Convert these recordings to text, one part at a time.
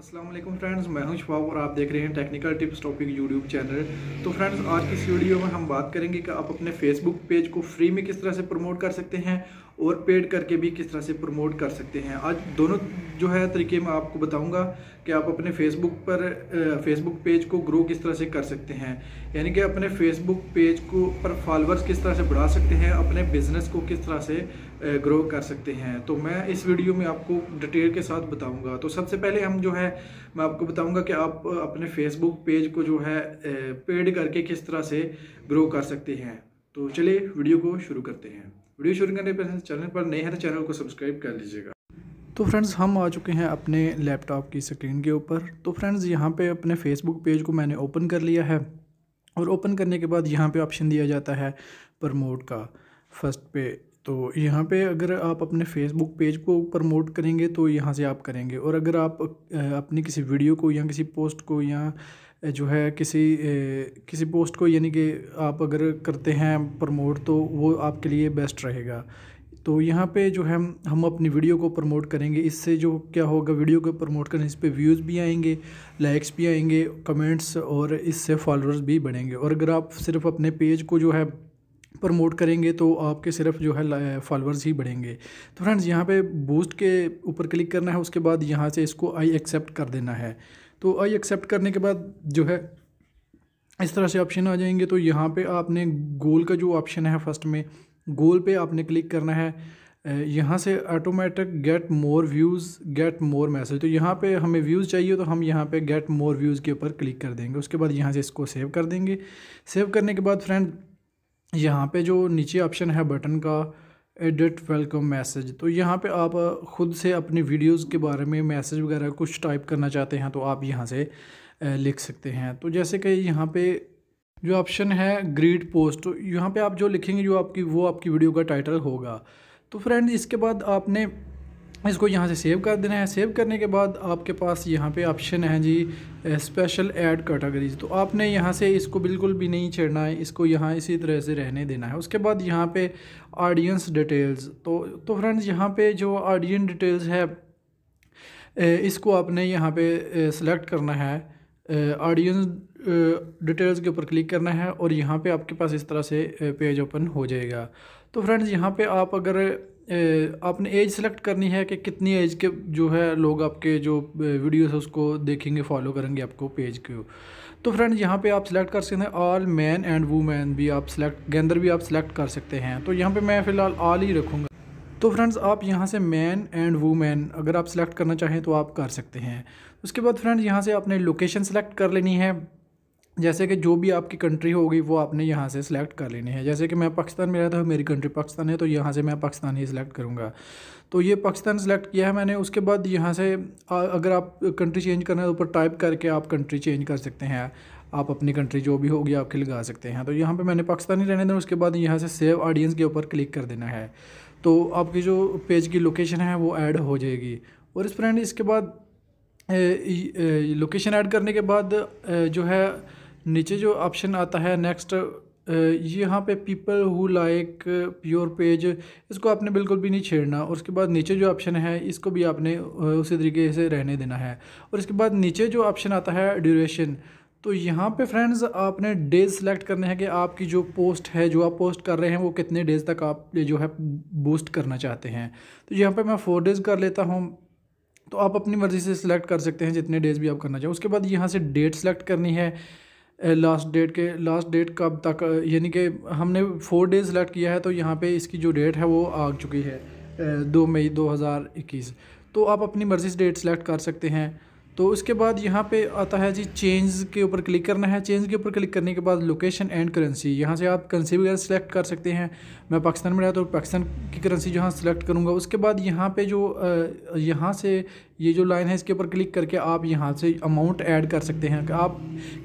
Aslam friends मैं हूं शबाब और आप देख रहे हैं technical tips topic YouTube channel तो फ्रेंड्स आज की इस वीडियो में हम बात करेंगे कि आप अपने फेसबुक पेज को फ्री में किस तरह से प्रमोट कर सकते हैं और पेड करके भी किस तरह से प्रमोट कर सकते हैं आज दोनों जो है तरीके मैं आपको बताऊंगा कि आप अपने फेसबुक पर फेसबुक पेज को ग्रो किस तरह से कर सकते हैं यानी कि अपने फेसबुक पेज को पर फॉलोअर्स किस तरह से बढ़ा सकते हैं अपने बिजनेस को किस तरह से ग्रो कर सकते हैं तो मैं इस वीडियो में आपको डिटेल के साथ बताऊंगा तो सबसे पहले हम जो है मैं आपको बताऊंगा कि आप अपने फेसबुक पेज को जो है पेड करके किस तरह से ग्रो कर सकते हैं तो चलिए वीडियो को शुरू करते हैं वीडियो शुरू करने पर चैनल पर नए हैं तो चैनल को सब्सक्राइब कर लीजिएगा तो फ्रेंड्स हम आ चुके हैं अपने लैपटॉप की स्क्रीन के ऊपर तो फ्रेंड्स यहाँ पर अपने फेसबुक पेज को मैंने ओपन कर लिया है और ओपन करने के बाद यहाँ पर ऑप्शन दिया जाता है प्रमोट का फर्स्ट पे तो यहाँ पे अगर आप अपने फेसबुक पेज को प्रमोट करेंगे तो यहाँ से आप करेंगे और अगर आप अपनी किसी वीडियो को या किसी पोस्ट को या जो है किसी किसी पोस्ट को यानी कि आप अगर करते हैं प्रमोट तो वो आपके लिए बेस्ट रहेगा तो यहाँ पे जो है हम अपनी वीडियो को प्रमोट करेंगे इससे जो क्या होगा वीडियो को प्रमोट करने इस पर व्यूज़ भी आएंगे लाइक्स भी आएंगे कमेंट्स और इससे फॉलोअर्स भी बढ़ेंगे और अगर आप सिर्फ अपने पेज को जो है प्रमोट करेंगे तो आपके सिर्फ जो है फॉलोअर्स ही बढ़ेंगे तो फ्रेंड्स यहाँ पे बूस्ट के ऊपर क्लिक करना है उसके बाद यहाँ से इसको आई एक्सेप्ट कर देना है तो आई एक्सेप्ट करने के बाद जो है इस तरह से ऑप्शन आ जाएंगे तो यहाँ पे आपने गोल का जो ऑप्शन है फर्स्ट में गोल पे आपने क्लिक करना है यहाँ से automatic get more views get more message तो यहाँ पे हमें व्यूज़ चाहिए तो हम यहाँ पे गेट मोर व्यूज़ के ऊपर क्लिक कर देंगे उसके बाद यहाँ से इसको सेव कर देंगे सेव करने के बाद फ्रेंड यहाँ पे जो नीचे ऑप्शन है बटन का एडिट वेलकम मैसेज तो यहाँ पे आप ख़ुद से अपनी वीडियोस के बारे में मैसेज वगैरह कुछ टाइप करना चाहते हैं तो आप यहाँ से लिख सकते हैं तो जैसे कि यहाँ पे जो ऑप्शन है ग्रीड पोस्ट तो यहाँ पे आप जो लिखेंगे जो आपकी वो आपकी वीडियो का टाइटल होगा तो फ्रेंड इसके बाद आपने इसको यहाँ से सेव कर देना है सेव करने के बाद आपके पास यहाँ पे ऑप्शन है जी स्पेशल ऐड कैटेगरीज तो आपने यहाँ से इसको बिल्कुल भी नहीं छेड़ना है इसको यहाँ इसी तरह से रहने देना है उसके बाद यहाँ पे ऑडियंस डिटेल्स तो तो फ्रेंड्स यहाँ पे जो ऑडियंस डिटेल्स है इसको आपने यहाँ पे सिलेक्ट करना है ऑडियंस डिटेल्स के ऊपर क्लिक करना है और यहाँ पे आपके पास इस तरह से पेज ओपन हो जाएगा तो फ्रेंड्स यहाँ पे आप अगर आपने एज सेलेक्ट करनी है कि कितनी एज के जो है लोग आपके जो वीडियोस है उसको देखेंगे फॉलो करेंगे आपको पेज के तो फ्रेंड यहाँ पे आप सिलेक्ट कर सकते हैं ऑल मैन एंड वूमेन भी आप सिलेक्ट गेंदर भी आप सिलेक्ट कर सकते हैं तो यहाँ पे मैं फ़िलहाल ऑल ही रखूँगा तो फ्रेंड्स आप यहाँ से मैन एंड वूमेन अगर आप सिलेक्ट करना चाहें तो आप कर सकते हैं उसके बाद फ्रेंड्स यहाँ से आपने लोकेशन सेलेक्ट कर लेनी है जैसे कि जो भी आपकी कंट्री होगी वो आपने यहाँ से सिलेक्ट कर लेनी है जैसे कि मैं पाकिस्तान में रहता हूँ मेरी कंट्री पाकिस्तान है तो यहाँ से मैं पाकिस्तान ही सिलेक्ट करूँगा तो ये पाकिस्तान सेलेक्ट किया है मैंने उसके बाद यहाँ से अगर आप कंट्री चेंज करना है तो ऊपर टाइप करके आप कंट्री चेंज कर सकते हैं आप अपनी कंट्री जो भी होगी आपके लगा सकते हैं तो यहाँ पर मैंने पाकिस्तान ही रहने देना उसके बाद यहाँ से सेव ऑडियंस के ऊपर क्लिक कर देना है तो आपकी जो पेज की लोकेशन है वो ऐड हो जाएगी और इस फ्रेंड इसके बाद लोकेशन ऐड करने के बाद जो है नीचे जो ऑप्शन आता है नेक्स्ट यहाँ पे people who like your page इसको आपने बिल्कुल भी नहीं छेड़ना और उसके बाद नीचे जो ऑप्शन है इसको भी आपने उसी तरीके से रहने देना है और इसके बाद नीचे जो ऑप्शन आता है ड्यूरेशन तो यहाँ पे फ्रेंड्स आपने डेज सेलेक्ट करने हैं कि आपकी जो पोस्ट है जो आप पोस्ट कर रहे हैं वो कितने डेज़ तक आप जो है बूस्ट करना चाहते हैं तो यहाँ पर मैं फोर डेज़ कर लेता हूँ तो आप अपनी मर्ज़ी से सिलेक्ट कर सकते हैं जितने डेज़ भी आप करना चाहें उसके बाद यहाँ से डेट सेलेक्ट करनी है लास्ट डेट के लास्ट डेट कब तक यानी कि हमने फोर डेज सेलेक्ट किया है तो यहाँ पे इसकी जो डेट है वो आ चुकी है दो मई 2021 तो आप अपनी मर्ज़ी से डेट सेलेक्ट कर सकते हैं तो उसके बाद यहाँ पे आता है जी चेंज के ऊपर क्लिक करना है चेंज के ऊपर क्लिक करने के बाद लोकेशन एंड करेंसी यहाँ से आप करेंसी वगैरह सेलेक्ट कर सकते हैं मैं पाकिस्तान में रहा तो पाकिस्तान की करेंसी जहाँ सेलेक्ट करूँगा उसके बाद यहाँ पे जो यहाँ से ये जो लाइन है इसके ऊपर क्लिक करके आप यहाँ से अमाउंट ऐड कर सकते हैं कि आप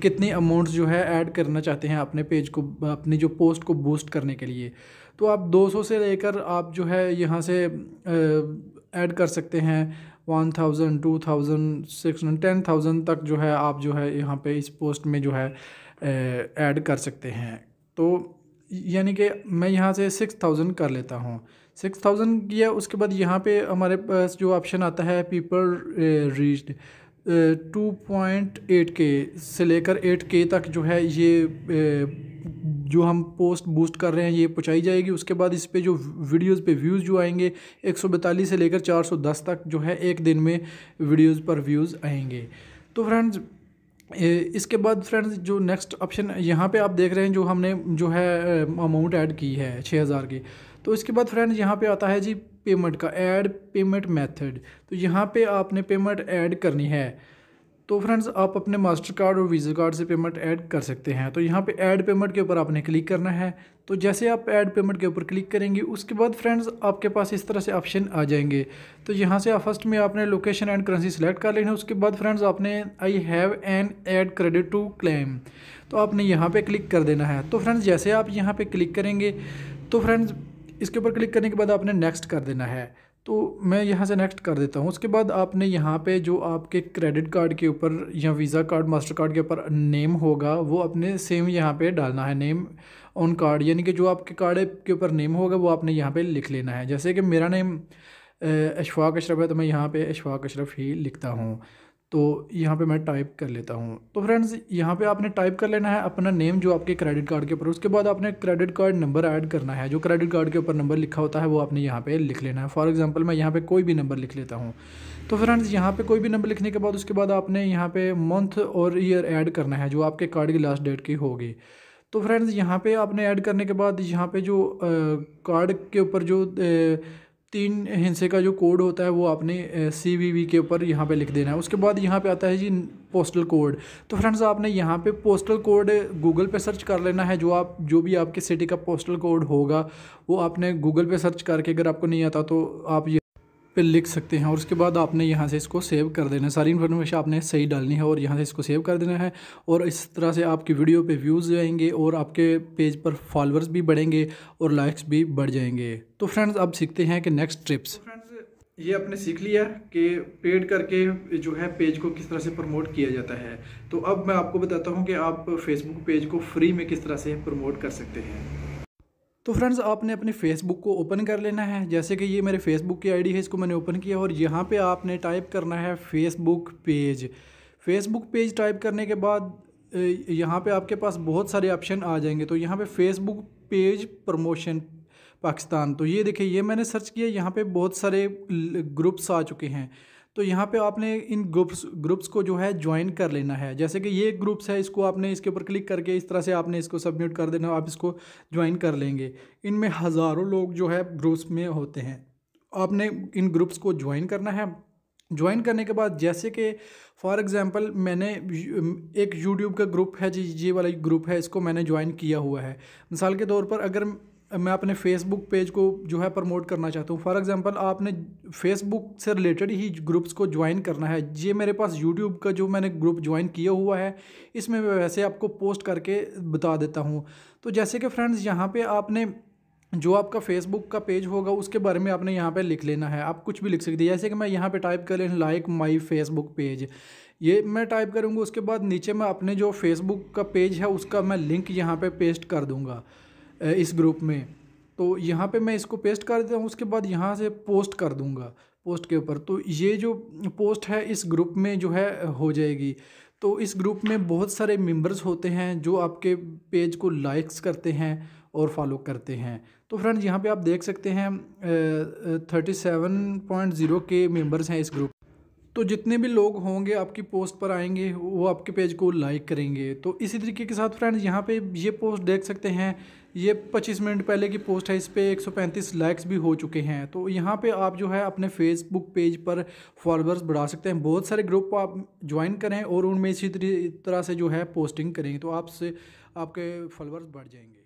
कितने अमाउंट जो है ऐड करना चाहते हैं अपने पेज को अपनी जो पोस्ट को बूस्ट करने के लिए तो आप दो से लेकर आप जो है यहाँ से ऐड कर सकते हैं one thousand two thousand six ten thousand तक जो है आप जो है यहाँ पे इस पोस्ट में जो है ऐड कर सकते हैं तो यानी कि मैं यहाँ से सिक्स थाउजेंड कर लेता हूँ सिक्स थाउजेंड किया उसके बाद यहाँ पे हमारे पास जो ऑप्शन आता है people reached two point eight K से लेकर एट के तक जो है ये जो हम पोस्ट बूस्ट कर रहे हैं ये पहुँचाई जाएगी उसके बाद इस पर जो वीडियोज़ पर व्यूज़ जो आएंगे 142 से लेकर दस तक जो है एक दिन में वीडियोज़ पर व्यूज़ आएंगे तो फ्रेंड्स इसके बाद फ्रेंड्स जो नेक्स्ट ऑप्शन यहाँ पे आप देख रहे हैं जो हमने जो है अमाउंट ऐड की है छः हज़ार की तो इसके बाद फ्रेंड्स यहाँ पे आता है जी पेमेंट का ऐड पेमेंट मेथड तो यहाँ पे आपने पेमेंट ऐड करनी है तो फ्रेंड्स आप अपने मास्टर कार्ड और वीज़ा कार्ड से पेमेंट ऐड कर सकते हैं तो यहाँ पे ऐड पेमेंट के ऊपर आपने क्लिक करना है तो जैसे आप ऐड पेमेंट के ऊपर क्लिक करेंगे उसके बाद फ्रेंड्स आपके पास इस तरह से ऑप्शन आ जाएंगे तो यहाँ से आप फर्स्ट में आपने लोकेशन एंड करेंसी सेलेक्ट कर लेना है उसके बाद फ्रेंड्स आपने I have an ad credit to claim तो आपने यहाँ पर क्लिक कर देना है तो फ्रेंड्स जैसे आप यहाँ पर क्लिक करेंगे तो फ्रेंड्स इसके ऊपर क्लिक करने के बाद आपने नेक्स्ट कर देना है तो मैं यहाँ से नेक्स्ट कर देता हूँ उसके बाद आपने यहाँ पे जो आपके क्रेडिट कार्ड के ऊपर या वीज़ा कार्ड मास्टर कार्ड के ऊपर नेम होगा वो अपने सेम यहाँ पे डालना है नेम ऑन कार्ड यानी कि जो आपके कार्ड के ऊपर नेम होगा वो आपने यहाँ पे लिख लेना है जैसे कि मेरा नेम अशफाक अशरफ है तो मैं यहाँ पर अशफाक अशरफ ही लिखता हूँ तो यहाँ पे मैं टाइप कर लेता हूँ तो फ्रेंड्स यहाँ पे आपने टाइप कर लेना है अपना नेम जो आपके क्रेडिट कार्ड के ऊपर उसके बाद आपने क्रेडिट कार्ड नंबर ऐड करना है जो क्रेडिट कार्ड के ऊपर नंबर लिखा होता है वो आपने यहाँ पे लिख लेना है फॉर एग्जांपल मैं यहाँ पे कोई भी नंबर लिख लेता हूँ तो फ्रेंड्स यहाँ पर कोई भी नंबर लिखने के बाद उसके बाद आपने यहाँ पे मंथ और ईयर ऐड करना है जो आपके कार्ड की लास्ट डेट की होगी तो फ्रेंड्स यहाँ पर आपने ऐड करने के बाद यहाँ पर जो कार्ड के ऊपर जो तीन हिंसे का जो कोड होता है वो आपने सी वी वी के ऊपर यहाँ पे लिख देना है उसके बाद यहाँ पे आता है जी पोस्टल कोड तो फ्रेंड्स आपने यहाँ पे पोस्टल कोड गूगल पे सर्च कर लेना है जो आप जो भी आपके सिटी का पोस्टल कोड होगा वो आपने गूगल पे सर्च करके अगर आपको नहीं आता तो आप ये पे लिख सकते हैं और उसके बाद आपने यहाँ से इसको सेव कर देना है सारी इन्फॉर्मेशन आपने सही डालनी है और यहाँ से इसको सेव कर देना है और इस तरह से आपकी वीडियो पे व्यूज़ जाएंगे और आपके पेज पर फॉलोअर्स भी बढ़ेंगे और लाइक्स भी बढ़ जाएंगे तो फ्रेंड्स अब सीखते हैं कि नेक्स्ट फ्रेंड्स तो ये आपने सीख लिया कि पेड करके जो है पेज को किस तरह से प्रमोट किया जाता है तो अब मैं आपको बताता हूँ कि आप फेसबुक पेज को फ्री में किस तरह से प्रमोट कर सकते हैं तो फ्रेंड्स आपने अपने फेसबुक को ओपन कर लेना है जैसे कि ये मेरे फेसबुक की आईडी है इसको मैंने ओपन किया और यहाँ पे आपने टाइप करना है Facebook page Facebook page type करने के बाद यहाँ पे आपके पास बहुत सारे ऑप्शन आ जाएंगे तो यहाँ पे फेसबुक पेज प्रमोशन पाकिस्तान तो ये देखिए ये मैंने सर्च किया यहाँ पर बहुत सारे ग्रुप्स आ चुके हैं तो यहाँ पे आपने इन ग्रुप्स ग्रुप्स को जो है ज्वाइन कर लेना है जैसे कि ये ग्रुप्स है इसको आपने इसके ऊपर क्लिक करके इस तरह से आपने इसको सबमिट कर देना आप इसको ज्वाइन कर लेंगे इनमें हज़ारों लोग जो है ग्रुप्स में होते हैं आपने इन ग्रुप्स को ज्वाइन करना है ज्वाइन करने के बाद जैसे कि फॉर एग्ज़ाम्पल मैंने एक यूट्यूब का ग्रुप है जी ये वाला ग्रुप है इसको मैंने ज्वाइन किया हुआ है मिसाल के तौर पर अगर मैं अपने फेसबुक पेज को जो है प्रमोट करना चाहता हूँ फॉर एग्ज़ाम्पल आपने फेसबुक से रिलेटेड ही ग्रुप्स को ज्वाइन करना है ये मेरे पास यूट्यूब का जो मैंने ग्रुप ज्वाइन किया हुआ है इसमें मैं वैसे आपको पोस्ट करके बता देता हूँ तो जैसे कि फ्रेंड्स यहाँ पर आपने जो आपका फेसबुक का पेज होगा उसके बारे में आपने यहाँ पे लिख लेना है आप कुछ भी लिख सकते हैं जैसे कि मैं यहाँ पे टाइप कर लें लाइक माई फेसबुक पेज ये मैं टाइप करूँगा उसके बाद नीचे मैं अपने जो फेसबुक का पेज है उसका मैं लिंक यहाँ पे पेस्ट कर दूँगा इस ग्रुप में तो यहाँ पे मैं इसको पेस्ट कर देता हूँ उसके बाद यहाँ से पोस्ट कर दूँगा पोस्ट के ऊपर तो ये जो पोस्ट है इस ग्रुप में जो है हो जाएगी तो इस ग्रुप में बहुत सारे मेंबर्स होते हैं जो आपके पेज को लाइक्स करते हैं और फॉलो करते हैं तो फ्रेंड्स यहाँ पे आप देख सकते हैं thirty seven point zero K members हैं इस ग्रुप तो जितने भी लोग होंगे आपकी पोस्ट पर आएंगे वो आपके पेज को लाइक करेंगे तो इसी तरीके के साथ फ्रेंड्स यहाँ पे ये पोस्ट देख सकते हैं ये 25 मिनट पहले की पोस्ट है इस पर एक लाइक्स भी हो चुके हैं तो यहाँ पे आप जो है अपने फेसबुक पेज पर फॉलोअर्स बढ़ा सकते हैं बहुत सारे ग्रुप आप ज्वाइन करें और उनमें इसी तरह से जो है पोस्टिंग करेंगे तो आपसे आपके फॉलोअर्स बढ़ जाएंगे